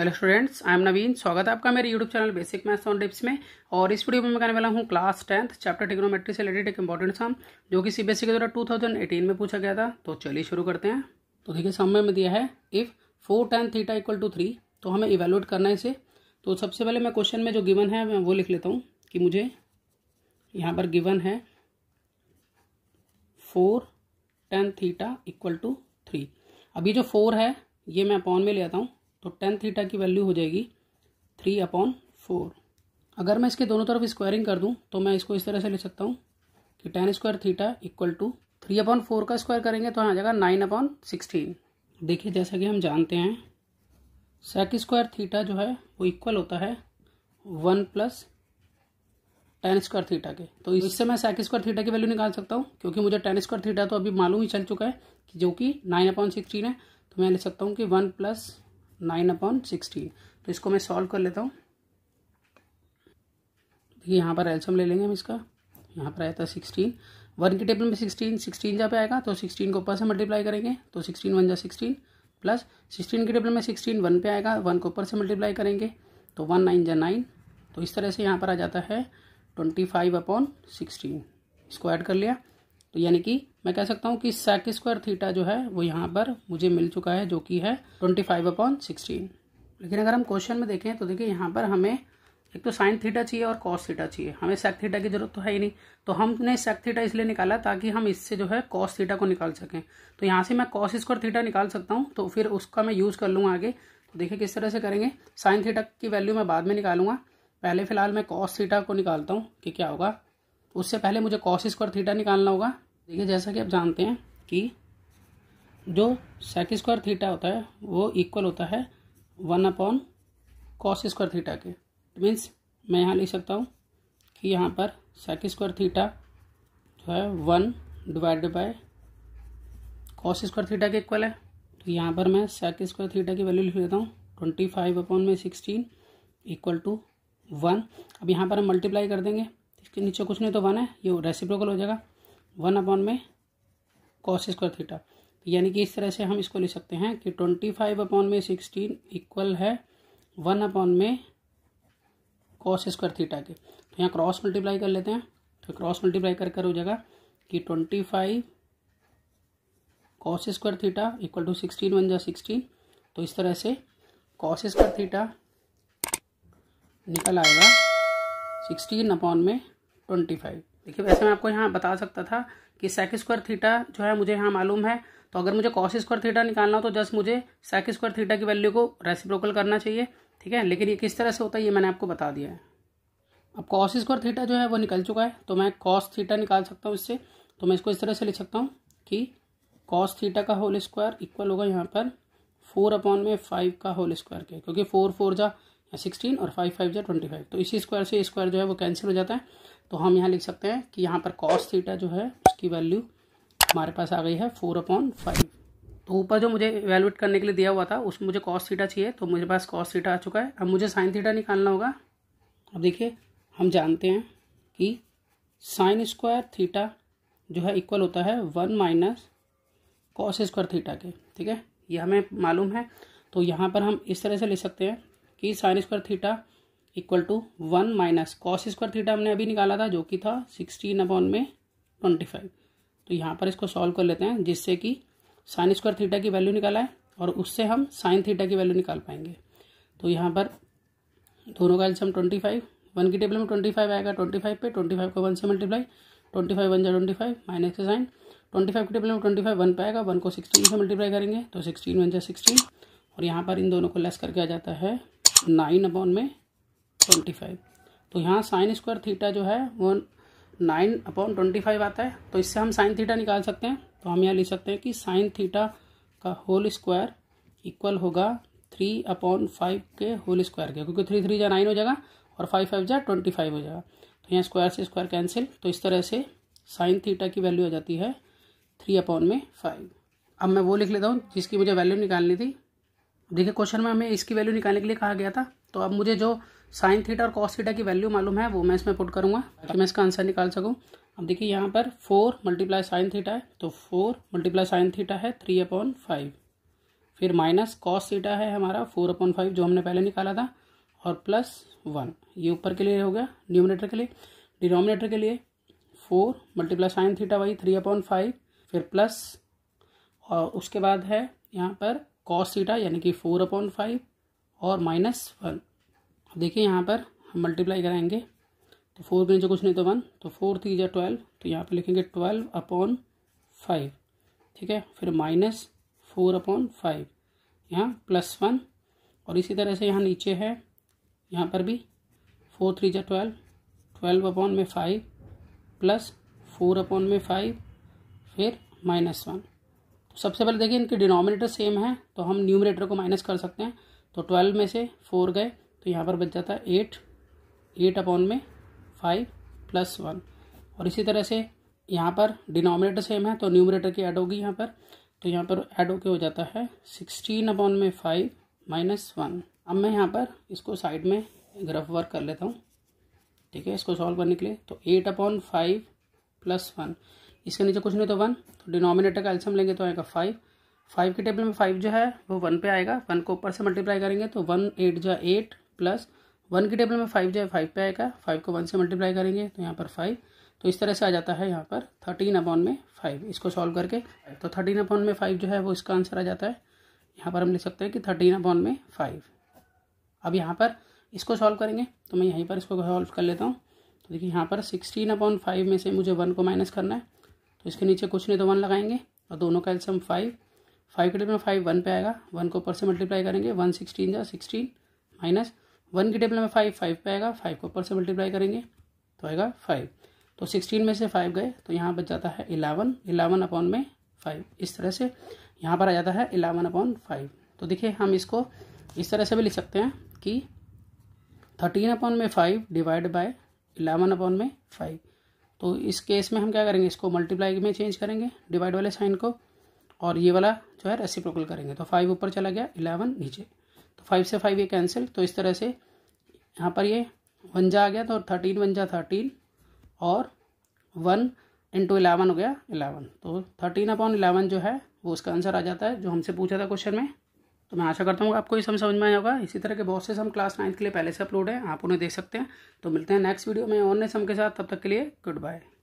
hello students I am Naveen स्वागत है आपका मेरे YouTube channel basic maths on tips में और इस वीडियो में मैं कहने वाला हूँ क्लास टेंथ चैप्टर टिक्नोमेट्री से रिलेटेड एक इंपॉर्टेंट सम जो कि बी e के द्वारा 2018 में पूछा गया था तो चलिए शुरू करते हैं तो देखिए सम में दिया है if four tan theta equal to three तो हमें इवेलुएट करना है इसे तो सबसे पहले मैं क्वेश्चन में जो गिवन है मैं वो लिख लेता हूँ कि मुझे यहाँ पर गिवन है four tan theta equal to three अभी जो फोर है ये मैं अपॉन में ले आता हूँ तो टेन थीटा की वैल्यू हो जाएगी थ्री अपॉन फोर अगर मैं इसके दोनों तरफ स्क्वायरिंग कर दूं तो मैं इसको इस तरह से लिख सकता हूँ कि tan square theta equal to three upon four का स्क्वायर करेंगे तो आ जाएगा नाइन अपॉन सिक्सटीन देखिए जैसा कि हम जानते हैं सेक स्क्वायर थीटा जो है वो इक्वल होता है one plus tan square theta के तो इससे मैं सेक स्क्वायर थीटा की वैल्यू निकाल सकता हूँ क्योंकि मुझे टेन स्क्वायर थीटा तो अभी मालूम ही चल चुका है कि जो कि नाइन अपॉन सिक्सटीन है तो मैं लिख सकता हूँ कि one plus nine upon sixteen तो इसको मैं सॉल्व कर लेता हूँ देखिए यहाँ पर एल्सम ले लेंगे हम इसका यहाँ पर आया था सिक्सटीन वन के टेबल में सिक्सटीन सिक्सटीन जहाँ पे आएगा तो सिक्सटीन को ऊपर से मल्टीप्लाई करेंगे तो सिक्सटीन वन जा सिक्सटीन प्लस सिक्सटीन के टेबल में सिक्सटीन वन पे आएगा वन को ऊपर से मल्टीप्लाई करेंगे तो वन नाइन जा नाइन तो इस तरह से यहाँ पर आ जाता है ट्वेंटी फाइव अपॉन सिक्सटीन इसको ऐड कर लिया तो यानी कि मैं कह सकता हूँ कि सेक स्क्वायर थीटा जो है वो यहाँ पर मुझे मिल चुका है जो कि है ट्वेंटी फाइव अपॉन सिक्सटीन लेकिन अगर हम क्वेश्चन में देखें तो देखिए यहाँ पर हमें एक तो साइन थीटा चाहिए और कॉस थीटा चाहिए हमें सेक थीटा की जरूरत तो है ही नहीं तो हमने सेक थीटा इसलिए निकाला ताकि हम इससे जो है कॉस थीटा को निकाल सकें तो यहाँ से मैं कॉस स्क्वायर थीटा निकाल सकता हूँ तो फिर उसका मैं यूज़ कर लूँगा आगे तो देखिए किस तरह से करेंगे साइन थीटा की वैल्यू मैं बाद में निकालूंगा पहले फिलहाल मैं कॉस थीटा को निकालता हूँ कि क्या होगा उससे पहले मुझे कॉस स्क्वायर थीटा निकालना होगा देखिए जैसा कि आप जानते हैं कि जो सेक स्क्वायर थीटा होता है वो इक्वल होता है one upon cos square theta के मीन्स मैं यहाँ लिख सकता हूँ कि यहाँ पर सेक स्क्वायर थीटा जो है one divided by cos square theta के इक्वल है तो यहाँ पर मैं सेक स्क्वायर थीटा की वैल्यू लिख लेता हूँ ट्वेंटी फाइव अपॉन में सिक्सटीन इक्वल टू वन अब यहाँ पर हम मल्टीप्लाई कर देंगे इसके नीचे कुछ नहीं तो वन है ये रेसिप्रोकल हो जाएगा वन अपॉन में कॉस स्क्वायर थीटा यानी कि इस तरह से हम इसको लिख सकते हैं कि ट्वेंटी फाइव अपॉन में सिक्सटीन इक्वल है वन अपॉन में कॉस स्क्वायर थीटा के तो यहाँ क्रॉस मल्टीप्लाई कर लेते हैं तो क्रॉस मल्टीप्लाई कर कर हो जाएगा कि twenty five cos square theta equal to sixteen one जा सिक्सटीन तो इस तरह से कॉस स्क्वायर थीटा निकल आएगा सिक्सटीन अपॉन में ट्वेंटी फाइव देखिए वैसे मैं आपको यहाँ बता सकता था कि सेक स्क्वायर थीटा जो है मुझे यहाँ मालूम है तो अगर मुझे कॉस स्क्वायर थीटा निकालना हो तो जस्ट मुझे सेक स्क्वायर थीटा की वैल्यू को रेसिप्रोकल करना चाहिए ठीक है लेकिन ये किस तरह से होता है ये मैंने आपको बता दिया है अब कॉस स्क्वायर थीटा जो है वो निकल चुका है तो मैं कॉस थीटा निकाल सकता हूँ इससे तो मैं इसको इस तरह से लिख सकता हूँ कि कॉस थीटा का होल स्क्वायर इक्वल होगा यहाँ पर फोर अपॉन में फाइव का होल स्क्वायर के क्योंकि फोर फोर जा सिक्सटीन और फाइव फाइव जा ट्वेंटी फाइव तो इसी स्क्वायर से स्क्वायर जो है वो कैंसिल हो जाता है तो हम यहाँ लिख सकते हैं कि यहाँ पर कॉस थीटा जो है उसकी वैल्यू हमारे पास आ गई है फोर अपॉन फाइव तो ऊपर जो मुझे इवेलुएट करने के लिए दिया हुआ था उसमें मुझे कॉस थीटा चाहिए तो मेरे पास कॉस थीटा आ चुका है अब मुझे साइन थीटा निकालना होगा अब देखिए हम जानते हैं कि साइन स्क्वायर थीटा जो है इक्वल होता है one minus cos square theta के ठीक है यह हमें मालूम है तो यहाँ पर हम इस तरह से लिख सकते हैं कि sine square theta equal to one minus cos square theta हमने अभी निकाला था जो कि था सिक्सटीन अपॉन में ट्वेंटी फाइव तो यहाँ पर इसको सॉल्व कर लेते हैं जिससे कि साइन स्क्वायर थीटा की वैल्यू निकाला है और उससे हम साइन थीटा की वैल्यू निकाल पाएंगे तो यहाँ पर दोनों का एल्सम ट्वेंटी फाइव वन की टेबल में ट्वेंटी फाइव आएगा ट्वेंटी फाइव पे ट्वेंटी फाइव को वन से मल्टीप्लाई ट्वेंटी फाइव वन जो ट्वेंटी फाइव माइनस से साइन ट्वेंटी फाइव की टेबल में ट्वेंटी फाइव वन पे आएगा वन को सिक्सटीन से मल्टीप्लाई करेंगे तो सिक्सटीन वन जो सिक्सटीन और यहाँ पर इन दोनों को लेस करके आ जाता है नाइन अपॉन में ट्वेंटी फाइव तो यहाँ साइन स्क्वायर थीटा जो है वो नाइन अपॉन ट्वेंटी फाइव आता है तो इससे हम साइन थीटा निकाल सकते हैं तो हम यहाँ लिख सकते हैं कि साइन थीटा का होल स्क्वायर इक्वल होगा थ्री अपॉन फाइव के होल स्क्वायर के क्योंकि थ्री थ्री जा नाइन हो जाएगा और फाइव फाइव जा ट्वेंटी फाइव हो जाएगा तो यहाँ स्क्वायर से स्क्वायर कैंसिल तो इस तरह से साइन थीटा की वैल्यू आ जाती है थ्री अपॉन में फाइव अब मैं वो लिख लेता हूँ जिसकी मुझे वैल्यू निकालनी थी देखिए क्वेश्चन में हमें इसकी वैल्यू निकालने के लिए कहा गया था तो अब मुझे जो साइन थीटा और कॉस थीटा की वैल्यू मालूम है वो मैं इसमें पुट करूँगा ताकि मैं इसका आंसर निकाल सकूँ अब देखिए यहाँ पर फोर मल्टीप्लाई साइन थीटा है तो फोर मल्टीप्लाई साइन थीटा है थ्री अपॉन फाइव फिर माइनस कॉस थीटा है हमारा फोर अपॉन फाइव जो हमने पहले निकाला था और प्लस वन ये ऊपर के लिए हो गया न्यूमिनेटर के लिए डिनोमिनेटर के लिए फोर मल्टीप्लाई साइन थीटा वाई थ्री अपॉन फाइव फिर प्लस और उसके बाद है यहाँ पर कॉस थीटा यानी कि फोर अपॉन फाइव और माइनस वन देखिए यहाँ पर हम मल्टीप्लाई कराएंगे तो फोर में नीचे कुछ नहीं तो वन तो फोर थ्री या ट्वेल्व तो यहाँ पर लिखेंगे ट्वेल्व अपॉन फाइव ठीक है फिर माइनस फोर अपॉन फाइव यहाँ प्लस वन और इसी तरह से यहाँ नीचे है यहाँ पर भी फोर थ्री जा ट्वेल्व ट्वेल्व अपॉन में फाइव प्लस फोर अपॉन में फाइव फिर माइनस वन तो सबसे पहले देखिए इनके डिनोमिनेटर सेम है तो हम न्यूमिनेटर को माइनस कर सकते हैं तो ट्वेल्व में से फोर गए तो यहाँ पर बच जाता है एट एट अपॉन में फाइव प्लस वन और इसी तरह से यहाँ पर डिनोमिनेटर सेम है तो न्यूमरेटर की ऐड होगी यहाँ पर तो यहाँ पर ऐड होके हो जाता है सिक्सटीन अपॉन में फाइव माइनस वन अब मैं यहाँ पर इसको साइड में ग्रफ वर्क कर लेता हूँ ठीक है इसको सॉल्व करने के लिए तो eight upon five plus one इसके नीचे कुछ नहीं तो वन तो डिनोमिनेटर का एल्सम लेंगे तो आएगा फाइव फाइव के टेबल में फाइव जो है वो वन पे आएगा वन को ऊपर से मल्टीप्लाई करेंगे तो वन एट जो है एट प्लस वन के टेबल में फाइव जो है फाइव पे आएगा फाइव को वन से मल्टीप्लाई करेंगे तो यहाँ पर फाइव तो इस तरह से आ जाता है यहाँ पर थर्टीन अपॉन में फाइव इसको सॉल्व करके तो थर्टीन अपॉन में फाइव जो है वो इसका आंसर आ जाता है यहाँ पर हम लिख सकते हैं कि थर्टीन अपॉन में फाइव अब यहाँ पर इसको सॉल्व करेंगे तो मैं यहीं पर इसको सॉल्व कर लेता हूँ तो देखिए यहाँ पर सिक्सटीन अपॉन फाइव में से मुझे वन को माइनस करना है तो इसके नीचे कुछ नहीं तो वन लगाएंगे और दोनों का एल्सम फाइव फाइव के टेबल में फाइव वन पे आएगा वन को ऊपर से मल्टीप्लाई करेंगे वन सिक्सटीन जा सिक्सटीन माइनस वन की टेबल में फाइव फाइव पे आएगा फाइव को ऊपर से मल्टीप्लाई करेंगे तो आएगा फाइव तो सिक्सटीन में से फाइव गए तो यहाँ बच जाता है इलेवन इलेवन अपॉन में फाइव इस तरह से यहाँ पर आ जाता है इलेवन अपॉन फाइव तो देखिए हम इसको इस तरह से भी लिख सकते हैं कि थर्टीन अपॉन में five divide by eleven upon में फाइव तो इस केस में हम क्या करेंगे इसको मल्टीप्लाई में चेंज करेंगे डिवाइड वाले साइन को और ये वाला जो है रेसिप्रोकल करेंगे तो फाइव ऊपर चला गया इलेवन नीचे तो फाइव से फाइव ये कैंसिल तो इस तरह से यहाँ पर ये वन जा आ गया तो थर्टीन वन जा थर्टीन और वन इंटू इलेवन हो गया इलेवन तो थर्टीन अपॉन इलेवन जो है वो उसका आंसर आ जाता है जो हमसे पूछा था क्वेश्चन में तो मैं आशा करता हूँ आपको ये समझ में आया होगा इसी तरह के बहुत से सम क्लास नाइन्थ के लिए पहले से अपलोड है आप उन्हें देख सकते हैं तो मिलते हैं नेक्स्ट वीडियो में और सम के साथ तब तक के लिए गुड बाय